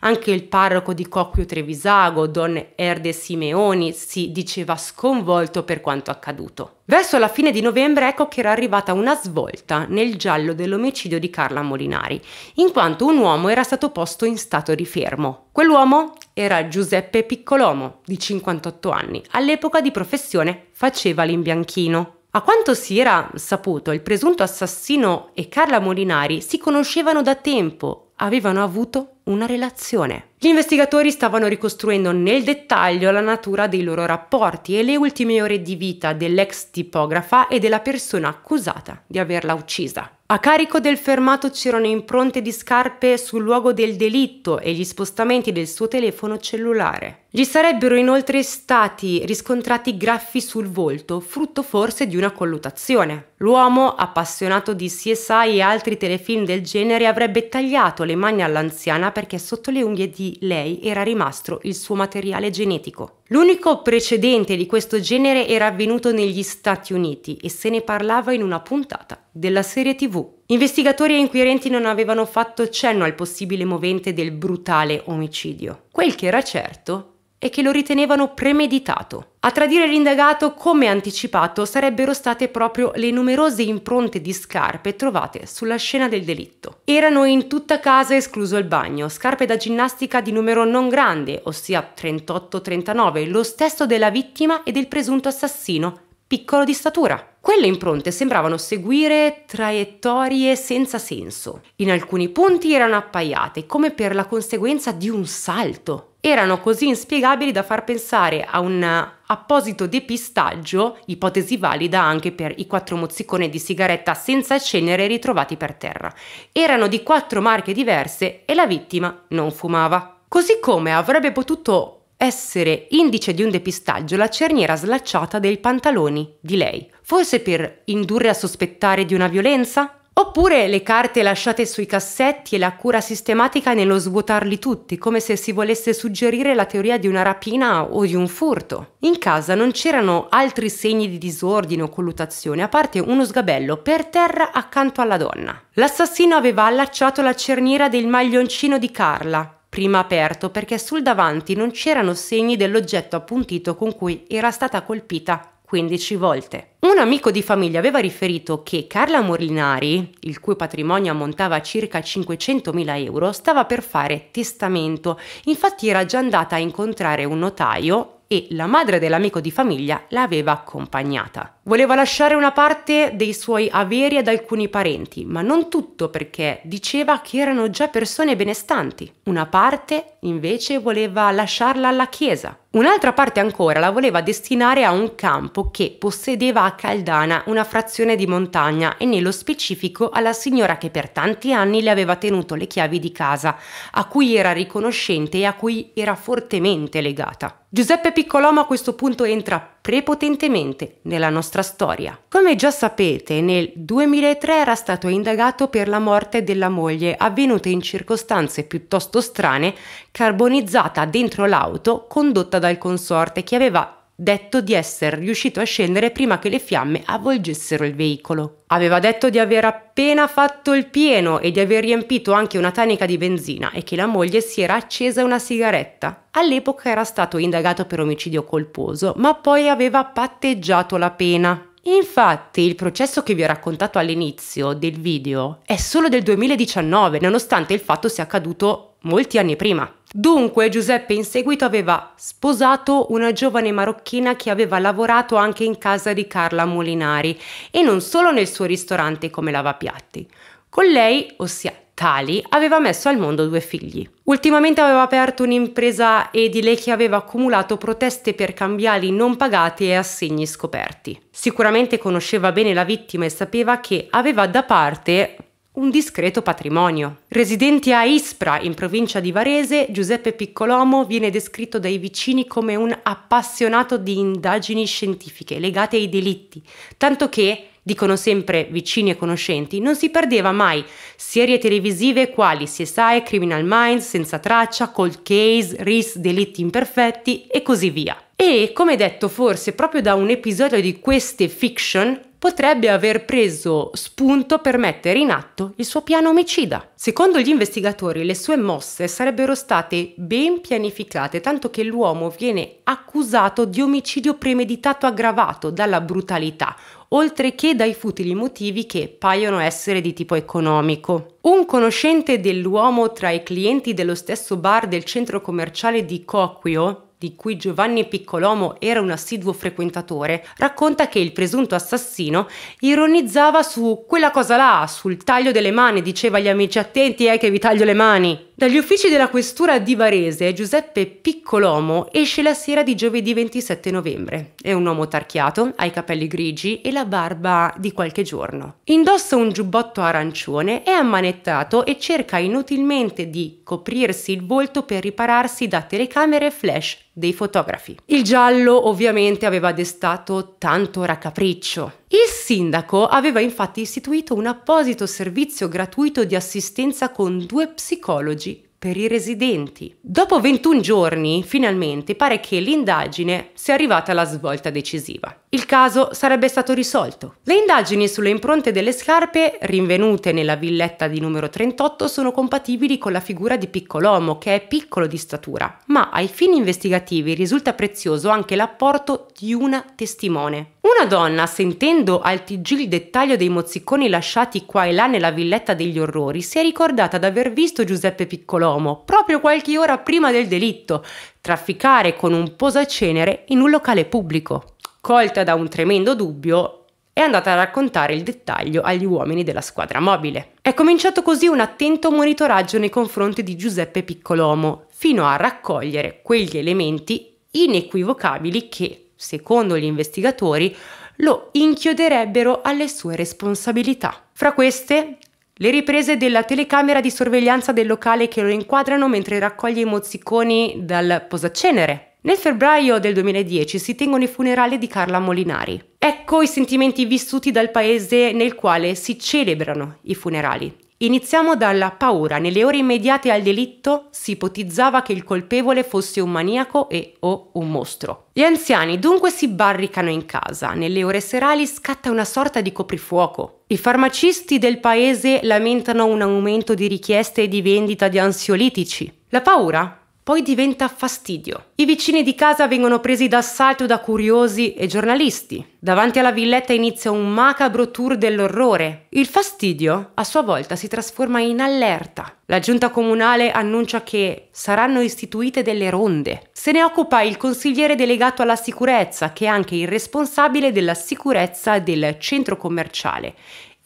[SPEAKER 1] Anche il parroco di Cocchio Trevisago, don Erde Simeoni, si diceva sconvolto per quanto accaduto. Verso la fine di novembre ecco che era arrivata una svolta nel giallo dell'omicidio di Carla Molinari, in quanto un uomo era stato posto in stato di fermo. Quell'uomo era Giuseppe Piccolomo, di 58 anni, all'epoca di professione faceva l'imbianchino. A quanto si era saputo, il presunto assassino e Carla Molinari si conoscevano da tempo, avevano avuto una relazione. Gli investigatori stavano ricostruendo nel dettaglio la natura dei loro rapporti e le ultime ore di vita dell'ex tipografa e della persona accusata di averla uccisa. A carico del fermato c'erano impronte di scarpe sul luogo del delitto e gli spostamenti del suo telefono cellulare. Gli sarebbero inoltre stati riscontrati graffi sul volto, frutto forse di una colluttazione. L'uomo, appassionato di CSI e altri telefilm del genere, avrebbe tagliato le mani all'anziana perché sotto le unghie di lei era rimasto il suo materiale genetico. L'unico precedente di questo genere era avvenuto negli Stati Uniti e se ne parlava in una puntata della serie TV. Investigatori e inquirenti non avevano fatto cenno al possibile movente del brutale omicidio. Quel che era certo e che lo ritenevano premeditato. A tradire l'indagato, come anticipato, sarebbero state proprio le numerose impronte di scarpe trovate sulla scena del delitto. Erano in tutta casa escluso il bagno, scarpe da ginnastica di numero non grande, ossia 38-39, lo stesso della vittima e del presunto assassino, piccolo di statura. Quelle impronte sembravano seguire traiettorie senza senso. In alcuni punti erano appaiate, come per la conseguenza di un salto. Erano così inspiegabili da far pensare a un apposito depistaggio, ipotesi valida anche per i quattro mozziconi di sigaretta senza cenere ritrovati per terra. Erano di quattro marche diverse e la vittima non fumava. Così come avrebbe potuto essere indice di un depistaggio la cerniera slacciata dei pantaloni di lei, forse per indurre a sospettare di una violenza? Oppure le carte lasciate sui cassetti e la cura sistematica nello svuotarli tutti, come se si volesse suggerire la teoria di una rapina o di un furto. In casa non c'erano altri segni di disordine o collutazione, a parte uno sgabello per terra accanto alla donna. L'assassino aveva allacciato la cerniera del maglioncino di Carla, prima aperto perché sul davanti non c'erano segni dell'oggetto appuntito con cui era stata colpita 15 volte. Un amico di famiglia aveva riferito che Carla Morlinari, il cui patrimonio ammontava a circa 500.000 euro, stava per fare testamento. Infatti era già andata a incontrare un notaio e la madre dell'amico di famiglia l'aveva accompagnata. Voleva lasciare una parte dei suoi averi ad alcuni parenti, ma non tutto perché diceva che erano già persone benestanti. Una parte invece voleva lasciarla alla chiesa. Un'altra parte ancora la voleva destinare a un campo che possedeva a Caldana una frazione di montagna e nello specifico alla signora che per tanti anni le aveva tenuto le chiavi di casa, a cui era riconoscente e a cui era fortemente legata. Giuseppe Piccolomo a questo punto entra prepotentemente nella nostra storia. Come già sapete, nel 2003 era stato indagato per la morte della moglie avvenuta in circostanze piuttosto strane, carbonizzata dentro l'auto condotta dal consorte che aveva detto di essere riuscito a scendere prima che le fiamme avvolgessero il veicolo. Aveva detto di aver appena fatto il pieno e di aver riempito anche una tanica di benzina e che la moglie si era accesa una sigaretta. All'epoca era stato indagato per omicidio colposo, ma poi aveva patteggiato la pena. Infatti il processo che vi ho raccontato all'inizio del video è solo del 2019, nonostante il fatto sia accaduto molti anni prima. Dunque Giuseppe in seguito aveva sposato una giovane marocchina che aveva lavorato anche in casa di Carla Molinari e non solo nel suo ristorante come lavapiatti. Con lei, ossia Tali aveva messo al mondo due figli. Ultimamente aveva aperto un'impresa edile che aveva accumulato proteste per cambiali non pagati e assegni scoperti. Sicuramente conosceva bene la vittima e sapeva che aveva da parte un discreto patrimonio. Residente a Ispra, in provincia di Varese, Giuseppe Piccolomo viene descritto dai vicini come un appassionato di indagini scientifiche legate ai delitti, tanto che dicono sempre vicini e conoscenti, non si perdeva mai serie televisive quali CSI, Criminal Minds, Senza Traccia, Cold Case, RIS, Delitti Imperfetti e così via. E come detto forse proprio da un episodio di queste fiction potrebbe aver preso spunto per mettere in atto il suo piano omicida. Secondo gli investigatori le sue mosse sarebbero state ben pianificate, tanto che l'uomo viene accusato di omicidio premeditato aggravato dalla brutalità, oltre che dai futili motivi che paiono essere di tipo economico. Un conoscente dell'uomo tra i clienti dello stesso bar del centro commerciale di Coquio, di cui Giovanni Piccolomo era un assiduo frequentatore, racconta che il presunto assassino ironizzava su quella cosa là, sul taglio delle mani, diceva agli amici attenti eh, che vi taglio le mani. Dagli uffici della questura di Varese Giuseppe Piccolomo esce la sera di giovedì 27 novembre. È un uomo tarchiato, ha i capelli grigi e la barba di qualche giorno. Indossa un giubbotto arancione, è ammanettato e cerca inutilmente di coprirsi il volto per ripararsi da telecamere e flash dei fotografi. Il giallo ovviamente aveva destato tanto raccapriccio. Il sindaco aveva infatti istituito un apposito servizio gratuito di assistenza con due psicologi per i residenti. Dopo 21 giorni, finalmente, pare che l'indagine sia arrivata alla svolta decisiva. Il caso sarebbe stato risolto. Le indagini sulle impronte delle scarpe rinvenute nella villetta di numero 38 sono compatibili con la figura di Piccolomo, che è piccolo di statura, ma ai fini investigativi risulta prezioso anche l'apporto di una testimone. Una donna, sentendo al TG il dettaglio dei mozziconi lasciati qua e là nella villetta degli orrori, si è ricordata d'aver visto Giuseppe Piccolomo proprio qualche ora prima del delitto trafficare con un posacenere in un locale pubblico. Colta da un tremendo dubbio, è andata a raccontare il dettaglio agli uomini della squadra mobile. È cominciato così un attento monitoraggio nei confronti di Giuseppe Piccolomo, fino a raccogliere quegli elementi inequivocabili che secondo gli investigatori, lo inchioderebbero alle sue responsabilità. Fra queste, le riprese della telecamera di sorveglianza del locale che lo inquadrano mentre raccoglie i mozziconi dal posacenere. Nel febbraio del 2010 si tengono i funerali di Carla Molinari. Ecco i sentimenti vissuti dal paese nel quale si celebrano i funerali. Iniziamo dalla paura. Nelle ore immediate al delitto si ipotizzava che il colpevole fosse un maniaco e o un mostro. Gli anziani dunque si barricano in casa. Nelle ore serali scatta una sorta di coprifuoco. I farmacisti del paese lamentano un aumento di richieste e di vendita di ansiolitici. La paura poi diventa fastidio. I vicini di casa vengono presi d'assalto da curiosi e giornalisti. Davanti alla villetta inizia un macabro tour dell'orrore. Il fastidio, a sua volta, si trasforma in allerta. La giunta comunale annuncia che saranno istituite delle ronde. Se ne occupa il consigliere delegato alla sicurezza, che è anche il responsabile della sicurezza del centro commerciale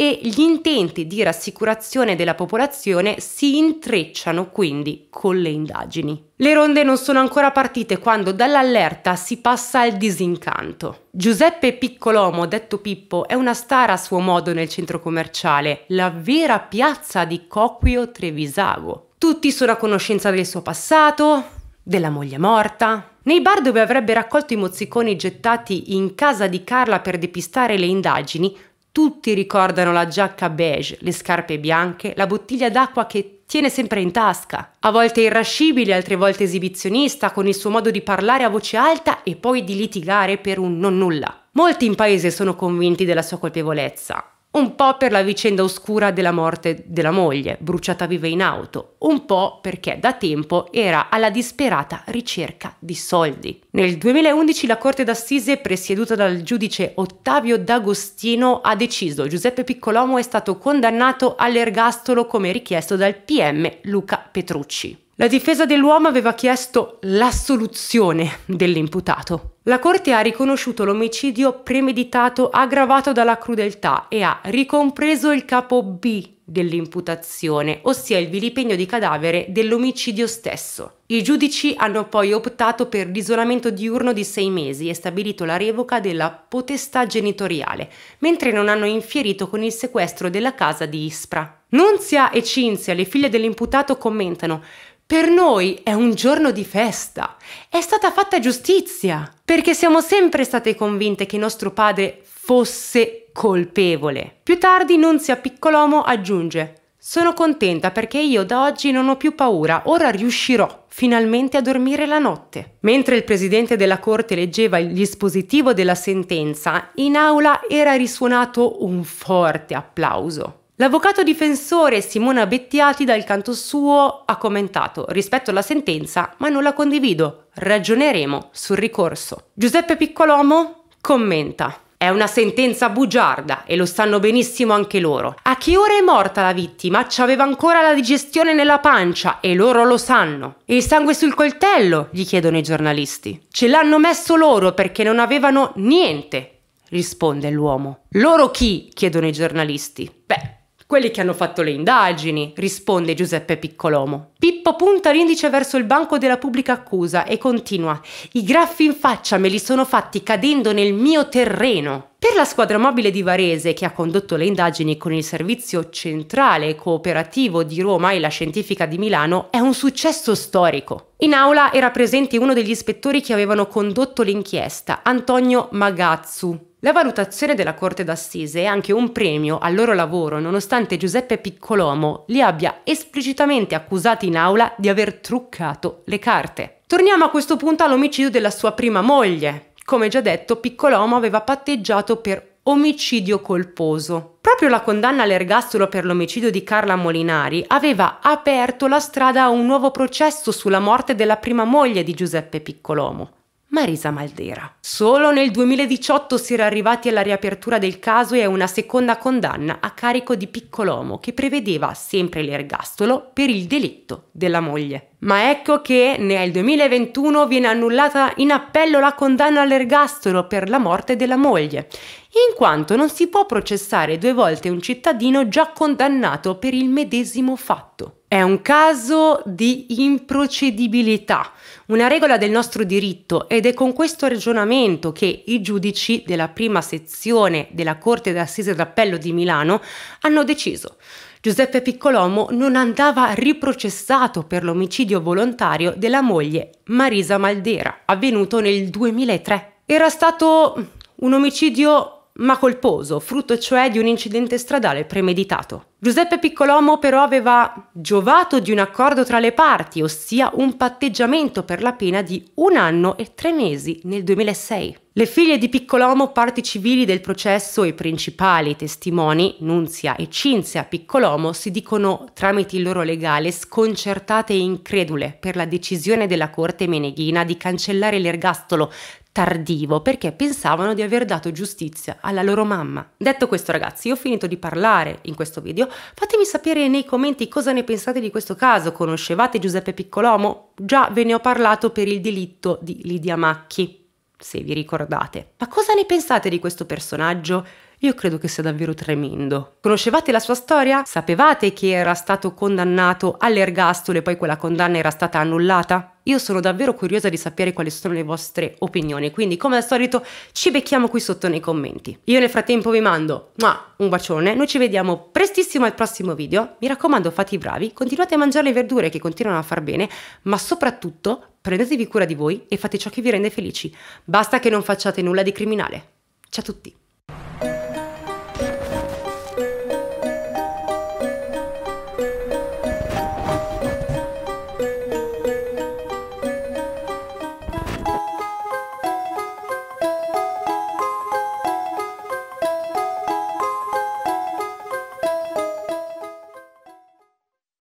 [SPEAKER 1] e gli intenti di rassicurazione della popolazione si intrecciano quindi con le indagini. Le ronde non sono ancora partite quando dall'allerta si passa al disincanto. Giuseppe Piccolomo, detto Pippo, è una star a suo modo nel centro commerciale, la vera piazza di Coquio Trevisago. Tutti sono a conoscenza del suo passato, della moglie morta. Nei bar dove avrebbe raccolto i mozziconi gettati in casa di Carla per depistare le indagini, tutti ricordano la giacca beige, le scarpe bianche, la bottiglia d'acqua che tiene sempre in tasca, a volte irrascibile, altre volte esibizionista, con il suo modo di parlare a voce alta e poi di litigare per un non nulla. Molti in paese sono convinti della sua colpevolezza, un po' per la vicenda oscura della morte della moglie, bruciata viva in auto, un po' perché da tempo era alla disperata ricerca di soldi. Nel 2011 la Corte d'Assise, presieduta dal giudice Ottavio D'Agostino, ha deciso Giuseppe Piccolomo è stato condannato all'ergastolo come richiesto dal PM Luca Petrucci. La difesa dell'uomo aveva chiesto l'assoluzione dell'imputato. La Corte ha riconosciuto l'omicidio premeditato aggravato dalla crudeltà e ha ricompreso il capo B dell'imputazione, ossia il vilipegno di cadavere dell'omicidio stesso. I giudici hanno poi optato per l'isolamento diurno di sei mesi e stabilito la revoca della potestà genitoriale, mentre non hanno infierito con il sequestro della casa di Ispra. Nunzia e Cinzia, le figlie dell'imputato, commentano per noi è un giorno di festa, è stata fatta giustizia, perché siamo sempre state convinte che nostro padre fosse colpevole. Più tardi Nunzia Piccolomo aggiunge sono contenta perché io da oggi non ho più paura, ora riuscirò finalmente a dormire la notte. Mentre il presidente della corte leggeva il dispositivo della sentenza, in aula era risuonato un forte applauso. L'avvocato difensore Simona Bettiati dal canto suo ha commentato rispetto alla sentenza ma non la condivido, ragioneremo sul ricorso. Giuseppe Piccolomo commenta. È una sentenza bugiarda e lo sanno benissimo anche loro. A che ora è morta la vittima? Ci aveva ancora la digestione nella pancia e loro lo sanno. E il sangue sul coltello? gli chiedono i giornalisti. Ce l'hanno messo loro perché non avevano niente, risponde l'uomo. Loro chi? chiedono i giornalisti. Beh, quelli che hanno fatto le indagini, risponde Giuseppe Piccolomo. Pippo punta l'indice verso il banco della pubblica accusa e continua: I graffi in faccia me li sono fatti cadendo nel mio terreno. Per la squadra mobile di Varese, che ha condotto le indagini con il Servizio Centrale Cooperativo di Roma e la Scientifica di Milano, è un successo storico. In aula era presente uno degli ispettori che avevano condotto l'inchiesta, Antonio Magazzu. La valutazione della Corte d'Assise è anche un premio al loro lavoro, nonostante Giuseppe Piccolomo li abbia esplicitamente accusati in aula di aver truccato le carte. Torniamo a questo punto all'omicidio della sua prima moglie, come già detto, Piccolomo aveva patteggiato per omicidio colposo. Proprio la condanna all'ergastolo per l'omicidio di Carla Molinari aveva aperto la strada a un nuovo processo sulla morte della prima moglie di Giuseppe Piccolomo. Marisa Maldera. Solo nel 2018 si era arrivati alla riapertura del caso e a una seconda condanna a carico di Piccolomo che prevedeva sempre l'ergastolo per il delitto della moglie. Ma ecco che nel 2021 viene annullata in appello la condanna all'ergastolo per la morte della moglie in quanto non si può processare due volte un cittadino già condannato per il medesimo fatto. È un caso di improcedibilità, una regola del nostro diritto ed è con questo ragionamento che i giudici della prima sezione della Corte d'Assise d'Appello di Milano hanno deciso. Giuseppe Piccolomo non andava riprocessato per l'omicidio volontario della moglie Marisa Maldera, avvenuto nel 2003. Era stato un omicidio ma colposo, frutto cioè di un incidente stradale premeditato. Giuseppe Piccolomo però aveva giovato di un accordo tra le parti, ossia un patteggiamento per la pena di un anno e tre mesi nel 2006. Le figlie di Piccolomo, parti civili del processo e principali testimoni, Nunzia e Cinzia Piccolomo, si dicono tramite il loro legale sconcertate e incredule per la decisione della Corte Meneghina di cancellare l'ergastolo tardivo perché pensavano di aver dato giustizia alla loro mamma. Detto questo ragazzi, io ho finito di parlare in questo video Fatemi sapere nei commenti cosa ne pensate di questo caso. Conoscevate Giuseppe Piccolomo? Già ve ne ho parlato per il delitto di Lidia Macchi, se vi ricordate. Ma cosa ne pensate di questo personaggio? Io credo che sia davvero tremendo. Conoscevate la sua storia? Sapevate che era stato condannato all'ergastolo e poi quella condanna era stata annullata? Io sono davvero curiosa di sapere quali sono le vostre opinioni, quindi come al solito ci becchiamo qui sotto nei commenti. Io nel frattempo vi mando un bacione, noi ci vediamo prestissimo al prossimo video, mi raccomando fate i bravi, continuate a mangiare le verdure che continuano a far bene, ma soprattutto prendetevi cura di voi e fate ciò che vi rende felici, basta che non facciate nulla di criminale. Ciao a tutti!